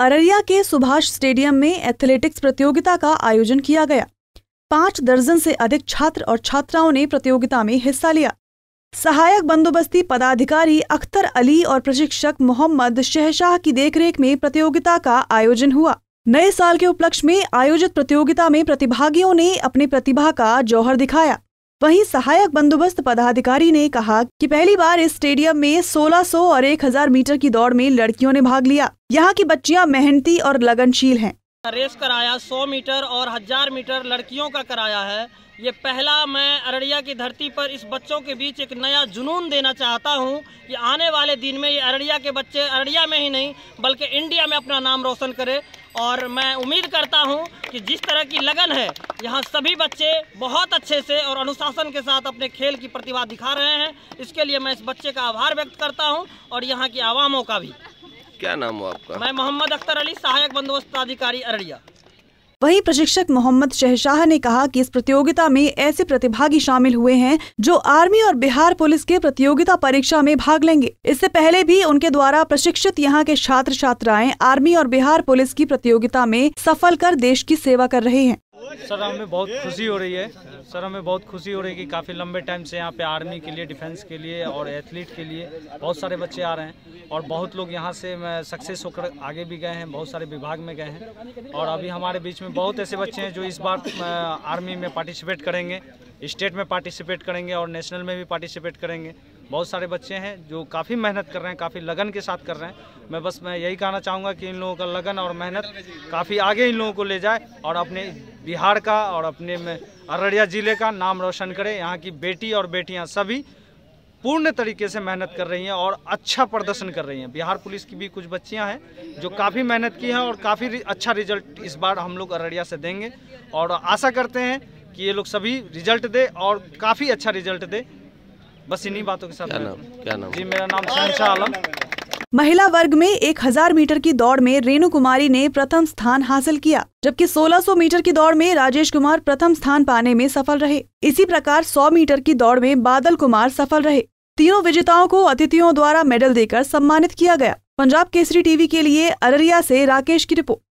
अररिया के सुभाष स्टेडियम में एथलेटिक्स प्रतियोगिता का आयोजन किया गया पांच दर्जन से अधिक छात्र और छात्राओं ने प्रतियोगिता में हिस्सा लिया सहायक बंदोबस्ती पदाधिकारी अख्तर अली और प्रशिक्षक मोहम्मद शहशाह की देखरेख में प्रतियोगिता का आयोजन हुआ नए साल के उपलक्ष्य में आयोजित प्रतियोगिता में प्रतिभागियों ने अपनी प्रतिभा का जौहर दिखाया वहीं सहायक बंदोबस्त पदाधिकारी ने कहा कि पहली बार इस स्टेडियम में 1600 और 1000 मीटर की दौड़ में लड़कियों ने भाग लिया यहाँ की बच्चियाँ मेहनती और लगनशील है रेस कराया 100 मीटर और हजार मीटर लड़कियों का कराया है ये पहला मैं अररिया की धरती पर इस बच्चों के बीच एक नया जुनून देना चाहता हूँ कि आने वाले दिन में ये अररिया के बच्चे अररिया में ही नहीं बल्कि इंडिया में अपना नाम रोशन करें और मैं उम्मीद करता हूं कि जिस तरह की लगन है यहां सभी बच्चे बहुत अच्छे से और अनुशासन के साथ अपने खेल की प्रतिभा दिखा रहे हैं इसके लिए मैं इस बच्चे का आभार व्यक्त करता हूं और यहां की आवामों का भी क्या नाम हो आपका मैं मोहम्मद अख्तर अली सहायक बंदोबस्त अधिकारी अररिया वहीं प्रशिक्षक मोहम्मद शहशाह ने कहा कि इस प्रतियोगिता में ऐसे प्रतिभागी शामिल हुए हैं जो आर्मी और बिहार पुलिस के प्रतियोगिता परीक्षा में भाग लेंगे इससे पहले भी उनके द्वारा प्रशिक्षित यहाँ के छात्र छात्राएं आर्मी और बिहार पुलिस की प्रतियोगिता में सफल कर देश की सेवा कर रहे हैं सर हमें बहुत खुशी हो रही है सर हमें बहुत खुशी हो रही है कि काफ़ी लंबे टाइम से यहाँ पे आर्मी के लिए डिफेंस के लिए और एथलीट के लिए बहुत सारे बच्चे आ रहे हैं और बहुत लोग यहाँ से सक्सेस होकर आगे भी गए हैं बहुत सारे विभाग में गए हैं और अभी हमारे बीच में बहुत ऐसे बच्चे हैं जो इस बार आर्मी में पार्टिसिपेट करेंगे स्टेट में पार्टिसिपेट करेंगे और नेशनल में भी पार्टिसिपेट करेंगे बहुत सारे बच्चे हैं जो काफ़ी मेहनत कर रहे हैं काफ़ी लगन के साथ कर रहे हैं मैं बस मैं यही कहना चाहूँगा कि इन लोगों का लगन और मेहनत काफ़ी आगे इन लोगों को ले जाए और अपने बिहार का और अपने में अररिया ज़िले का नाम रोशन करें यहाँ की बेटी और बेटियाँ सभी पूर्ण तरीके से मेहनत कर रही हैं और अच्छा प्रदर्शन कर रही हैं बिहार पुलिस की भी कुछ बच्चियां हैं जो काफ़ी मेहनत की हैं और काफ़ी अच्छा रिजल्ट इस बार हम लोग अररिया से देंगे और आशा करते हैं कि ये लोग सभी रिजल्ट दे और काफ़ी अच्छा रिजल्ट दे बस इन्हीं बातों के साथ क्या नाम क्या नाम जी मेरा नाम शहनशाह आलम महिला वर्ग में 1000 मीटर की दौड़ में रेणु कुमारी ने प्रथम स्थान हासिल किया जबकि 1600 मीटर की दौड़ में राजेश कुमार प्रथम स्थान पाने में सफल रहे इसी प्रकार 100 मीटर की दौड़ में बादल कुमार सफल रहे तीनों विजेताओं को अतिथियों द्वारा मेडल देकर सम्मानित किया गया पंजाब केसरी टीवी के लिए अररिया से राकेश की रिपोर्ट